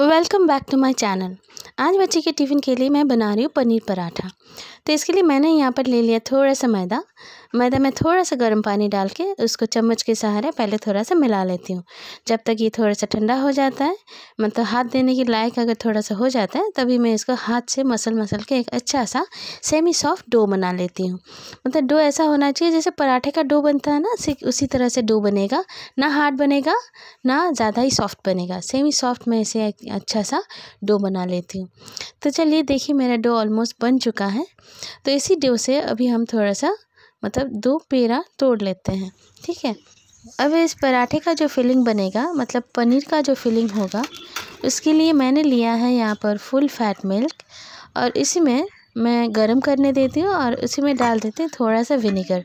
welcome back to my channel आज बच्चे के टिफ़िन के लिए मैं बना रही हूँ पनीर पराठा तो इसके लिए मैंने यहाँ पर ले लिया थोड़ा सा मैदा मैदा में थोड़ा सा गर्म पानी डाल के उसको चम्मच के सहारे पहले थोड़ा सा मिला लेती हूँ जब तक ये थोड़ा सा ठंडा हो जाता है मतलब हाथ देने के लायक अगर थोड़ा सा हो जाता है तभी मैं इसको हाथ से मसल मसल के एक अच्छा सा सेमी सॉफ्ट डो बना लेती हूँ मतलब डो ऐसा होना चाहिए जैसे पराठे का डो बनता है ना उसी तरह से डो बनेगा ना हार्ड बनेगा ना ज़्यादा ही सॉफ्ट बनेगा सेमी सॉफ्ट मैं इसे एक अच्छा सा डो बना लेती हूँ तो चलिए देखिए मेरा डो ऑलमोस्ट बन चुका है तो इसी डो से अभी हम थोड़ा सा मतलब दो पेड़ा तोड़ लेते हैं ठीक है अब इस पराठे का जो फिलिंग बनेगा मतलब पनीर का जो फिलिंग होगा उसके लिए मैंने लिया है यहाँ पर फुल फैट मिल्क और इसी में मैं गर्म करने देती हूँ और उसी में डाल देती हूँ थोड़ा सा विनीगर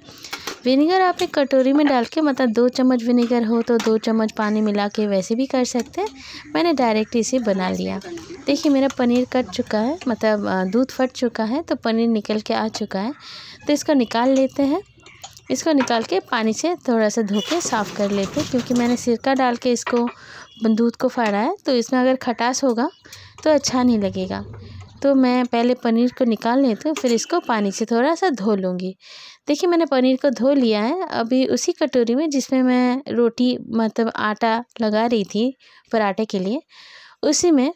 विनेगर आप एक कटोरी में डाल के मतलब दो चम्मच विनेगर हो तो दो चम्मच पानी मिला के वैसे भी कर सकते हैं मैंने डायरेक्ट इसे बना लिया देखिए मेरा पनीर कट चुका है मतलब दूध फट चुका है तो पनीर निकल के आ चुका है तो इसको निकाल लेते हैं इसको निकाल के पानी से थोड़ा सा धो के साफ़ कर लेते हैं क्योंकि मैंने सिरका डाल के इसको दूध को फाड़ा है तो इसमें अगर खटास होगा तो अच्छा नहीं लगेगा तो मैं पहले पनीर को निकाल लेती हूँ फिर इसको पानी से थोड़ा सा धो लूँगी देखिए मैंने पनीर को धो लिया है अभी उसी कटोरी में जिसमें मैं रोटी मतलब आटा लगा रही थी पराठे के लिए उसी में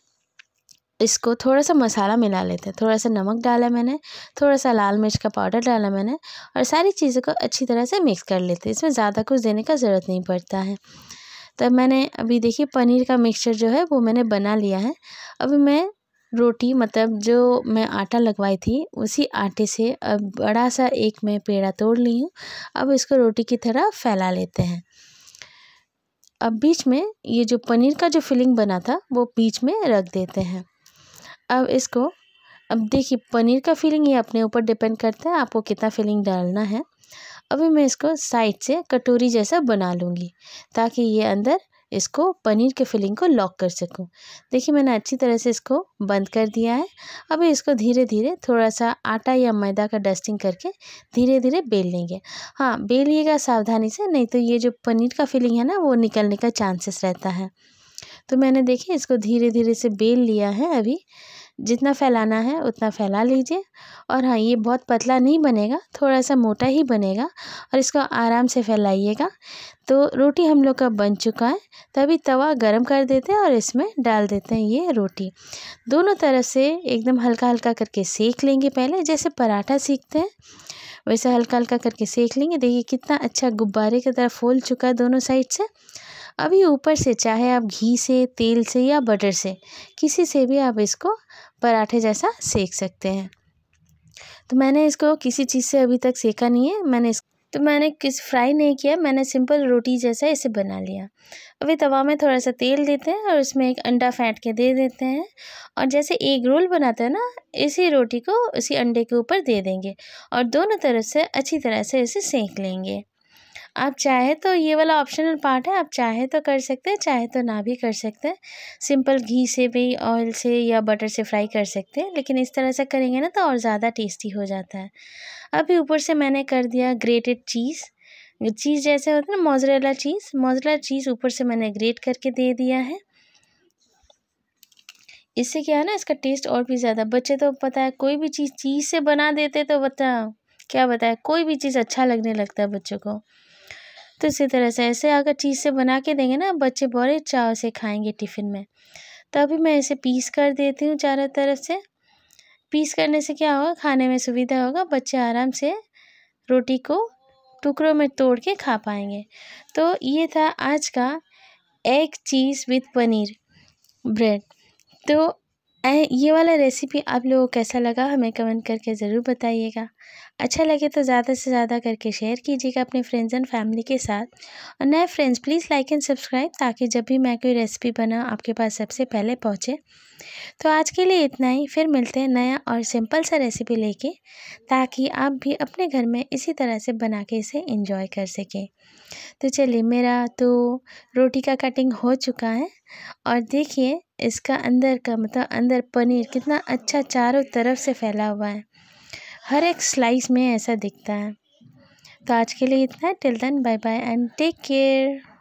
इसको थोड़ा सा मसाला मिला लेते हैं थोड़ा सा नमक डाला मैंने थोड़ा सा लाल मिर्च का पाउडर डाला मैंने और सारी चीज़ों को अच्छी तरह से मिक्स कर लेते हैं इसमें ज़्यादा कुछ देने का ज़रूरत नहीं पड़ता है तब मैंने अभी देखिए पनीर का मिक्सचर जो है वो मैंने बना लिया है अभी मैं रोटी मतलब जो मैं आटा लगवाई थी उसी आटे से अब बड़ा सा एक मैं पेड़ा तोड़ ली हूँ अब इसको रोटी की तरह फैला लेते हैं अब बीच में ये जो पनीर का जो फिलिंग बना था वो बीच में रख देते हैं अब इसको अब देखिए पनीर का फिलिंग ये अपने ऊपर डिपेंड करता है आपको कितना फिलिंग डालना है अभी मैं इसको साइड से कटोरी जैसा बना लूँगी ताकि ये अंदर इसको पनीर के फिलिंग को लॉक कर सकूँ देखिए मैंने अच्छी तरह से इसको बंद कर दिया है अब इसको धीरे धीरे थोड़ा सा आटा या मैदा का डस्टिंग करके धीरे धीरे बेल लेंगे हाँ बेलिएगा सावधानी से नहीं तो ये जो पनीर का फिलिंग है ना वो निकलने का चांसेस रहता है तो मैंने देखिए इसको धीरे धीरे से बेल लिया है अभी जितना फैलाना है उतना फैला लीजिए और हाँ ये बहुत पतला नहीं बनेगा थोड़ा सा मोटा ही बनेगा और इसको आराम से फैलाइएगा तो रोटी हम लोग का बन चुका है तभी तवा गरम कर देते हैं और इसमें डाल देते हैं ये रोटी दोनों तरफ से एकदम हल्का हल्का करके सेक लेंगे पहले जैसे पराठा सीखते हैं वैसे हल्का हल्का करके सेक लेंगे देखिए कितना अच्छा गुब्बारे की तरह फूल चुका है दोनों साइड से अभी ऊपर से चाहे आप घी से तेल से या बटर से किसी से भी आप इसको पराठे जैसा सेक सकते हैं तो मैंने इसको किसी चीज़ से अभी तक सेका नहीं है मैंने इस तो मैंने किस फ्राई नहीं किया मैंने सिंपल रोटी जैसा इसे बना लिया अभी तवा में थोड़ा सा तेल देते हैं और उसमें एक अंडा फेंट के दे देते हैं और जैसे एग रोल बनाते हैं ना इसी रोटी को उसी अंडे के ऊपर दे देंगे और दोनों तरफ से अच्छी तरह से इसे सेंक लेंगे आप चाहे तो ये वाला ऑप्शनल पार्ट है आप चाहे तो कर सकते हैं चाहे तो ना भी कर सकते हैं सिंपल घी से भी ऑयल से या बटर से फ्राई कर सकते हैं लेकिन इस तरह से करेंगे ना तो और ज़्यादा टेस्टी हो जाता है अभी ऊपर से मैंने कर दिया ग्रेटेड चीज़ चीज़ जैसे होता है ना मोजरेला चीज़ मोजरेला चीज़ ऊपर से मैंने ग्रेट करके दे दिया है इससे क्या है ना इसका टेस्ट और भी ज़्यादा बच्चे तो पता है कोई भी चीज़ चीज़ से बना देते तो बताओ क्या बताए कोई भी चीज़ अच्छा लगने लगता है बच्चों को तो इसी तरह से ऐसे अगर चीज़ से बना के देंगे ना बच्चे बड़े चाव से खाएंगे टिफ़िन में तो अभी मैं इसे पीस कर देती हूँ चारों तरफ से पीस करने से क्या होगा खाने में सुविधा होगा बच्चे आराम से रोटी को टुकड़ों में तोड़ के खा पाएंगे तो ये था आज का egg cheese with paneer bread तो ये वाला रेसिपी आप लोगों को कैसा लगा हमें कमेंट करके ज़रूर बताइएगा अच्छा लगे तो ज़्यादा से ज़्यादा करके शेयर कीजिएगा अपने फ्रेंड्स एंड फैमिली के साथ और नए friends please like and subscribe ताकि जब भी मैं कोई रेसिपी बना आपके पास सबसे पहले पहुँचे तो आज के लिए इतना ही फिर मिलते हैं नया और सिंपल सा रेसिपी लेके ताकि आप भी अपने घर में इसी तरह से बना के इसे इंजॉय कर सकें तो चलिए मेरा तो रोटी का कटिंग हो चुका है और देखिए इसका अंदर का मतलब अंदर पनीर कितना अच्छा चारों तरफ से फैला हुआ है हर एक स्लाइस में ऐसा दिखता है तो आज के लिए इतना till then bye bye and take care